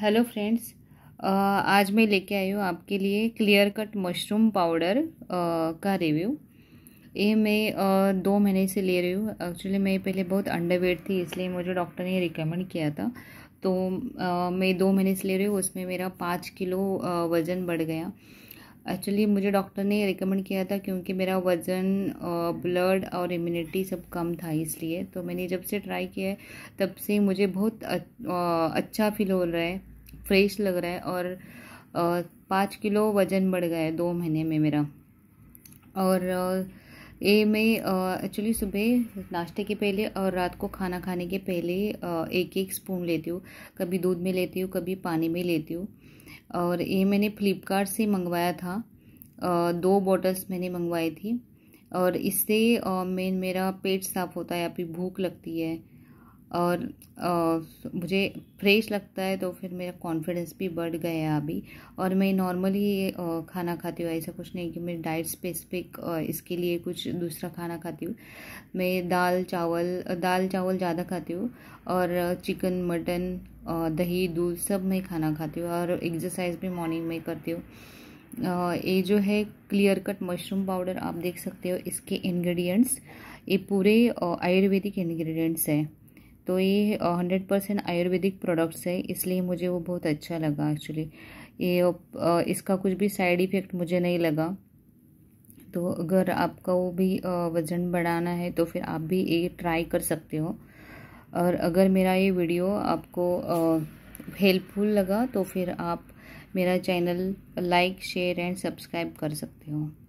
hello friends uh, आज मैं लेके आई हूँ आपके लिए क्लियर कट मशरूम पाउडर का रिव्यू ये मैं uh, दो महीने से ले रही हूँ एक्चुअली मैं पहले बहुत अंडरवेट थी इसलिए मुझे डॉक्टर ने रिकमेंड किया था तो uh, मैं दो महीने से ले रही हूँ उसमें मेरा पाँच किलो वज़न बढ़ गया एक्चुअली मुझे डॉक्टर ने रिकमेंड किया था क्योंकि मेरा वज़न ब्लड और इम्यूनिटी सब कम था इसलिए तो मैंने जब से ट्राई किया है तब से मुझे बहुत अच्छा फील हो रहा है फ्रेश लग रहा है और पाँच किलो वज़न बढ़ गया है दो महीने में मेरा और ये मैं एक्चुअली सुबह नाश्ते के पहले और रात को खाना खाने के पहले एक एक स्पून लेती हूँ कभी दूध में लेती हूँ कभी पानी में लेती हूँ और ये मैंने फ्लिपकार्ट से मंगवाया था दो बॉटल्स मैंने मंगवाई थी और इससे मेन मेरा पेट साफ होता है या फिर भूख लगती है और मुझे फ्रेश लगता है तो फिर मेरा कॉन्फिडेंस भी बढ़ गया है अभी और मैं नॉर्मली खाना खाती हूँ ऐसा कुछ नहीं कि मैं डाइट स्पेसिफिक इसके लिए कुछ दूसरा खाना खाती हूँ मैं दाल चावल दाल चावल ज़्यादा खाती हूँ और चिकन मटन दही दूध सब मैं खाना खाती हूँ और एक्सरसाइज भी मॉर्निंग में करती हूँ ये जो है क्लियर कट मशरूम पाउडर आप देख सकते हो इसके इंग्रेडिएंट्स ये पूरे आयुर्वेदिक इंग्रेडिएंट्स हैं तो ये हंड्रेड परसेंट आयुर्वेदिक प्रोडक्ट्स है इसलिए मुझे वो बहुत अच्छा लगा एक्चुअली ये इसका कुछ भी साइड इफ़ेक्ट मुझे नहीं लगा तो अगर आपका वो भी वज़न बढ़ाना है तो फिर आप भी ये ट्राई कर सकते हो और अगर मेरा ये वीडियो आपको हेल्पफुल लगा तो फिर आप मेरा channel like share and subscribe कर सकते हो